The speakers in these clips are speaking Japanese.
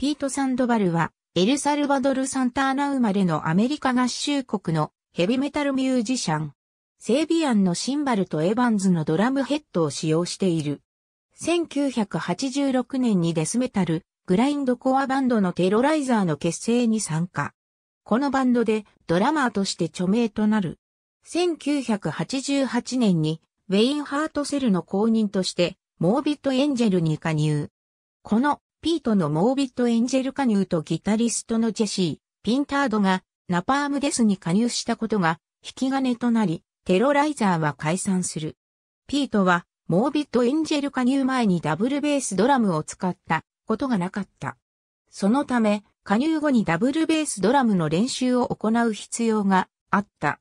ピート・サンドバルは、エルサルバドル・サンターナ生まれのアメリカ合衆国のヘビメタルミュージシャン。セービアンのシンバルとエヴァンズのドラムヘッドを使用している。1986年にデスメタル、グラインドコアバンドのテロライザーの結成に参加。このバンドでドラマーとして著名となる。1988年にウェインハートセルの公認としてモービットエンジェルに加入。このピートのモービット・エンジェル加入とギタリストのジェシー・ピンタードがナパームデスに加入したことが引き金となり、テロライザーは解散する。ピートはモービット・エンジェル加入前にダブルベースドラムを使ったことがなかった。そのため、加入後にダブルベースドラムの練習を行う必要があった。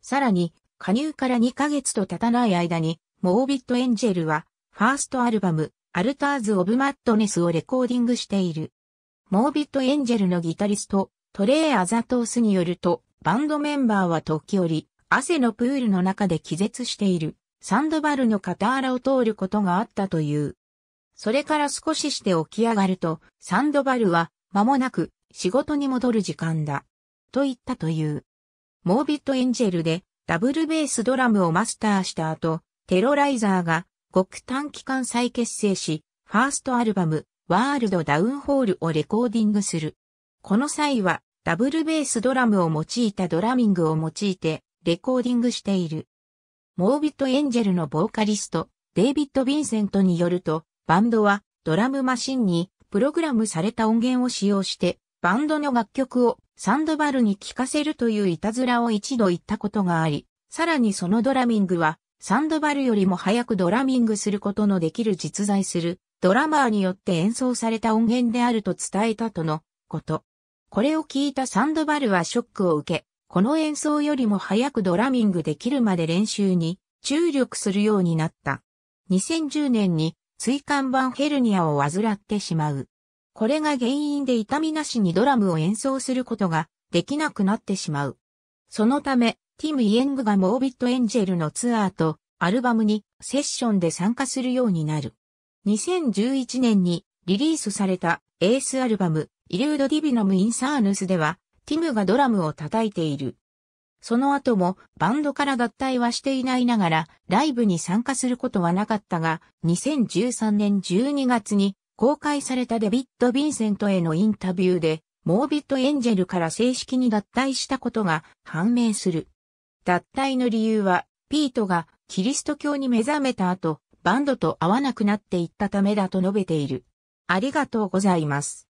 さらに、加入から2ヶ月と経たない間に、モービットエンジェルは、ファーストアルバム、アルターズ・オブ・マッドネスをレコーディングしている。モービット・エンジェルのギタリスト、トレイ・アザトースによると、バンドメンバーは時折、汗のプールの中で気絶している、サンドバルの傍らを通ることがあったという。それから少しして起き上がると、サンドバルは、間もなく、仕事に戻る時間だ。と言ったという。モービット・エンジェルで、ダブルベースドラムをマスターした後、テロライザーが、極短期間再結成し、ファーストアルバム、ワールドダウンホールをレコーディングする。この際は、ダブルベースドラムを用いたドラミングを用いて、レコーディングしている。モービット・エンジェルのボーカリスト、デイビッド・ヴィンセントによると、バンドはドラムマシンにプログラムされた音源を使用して、バンドの楽曲をサンドバルに聴かせるといういたずらを一度言ったことがあり、さらにそのドラミングはサンドバルよりも早くドラミングすることのできる実在するドラマーによって演奏された音源であると伝えたとのこと。これを聞いたサンドバルはショックを受け、この演奏よりも早くドラミングできるまで練習に注力するようになった。2010年に椎間板ヘルニアを患ってしまう。これが原因で痛みなしにドラムを演奏することができなくなってしまう。そのため、ティム・イエングがモービット・エンジェルのツアーとアルバムにセッションで参加するようになる。2011年にリリースされたエースアルバムイリュード・ディビノム・インサーヌスではティムがドラムを叩いている。その後もバンドから脱退はしていないながらライブに参加することはなかったが2013年12月に公開されたデビッド・ヴィンセントへのインタビューでモービット・エンジェルから正式に脱退したことが判明する。脱退の理由は、ピートがキリスト教に目覚めた後、バンドと会わなくなっていったためだと述べている。ありがとうございます。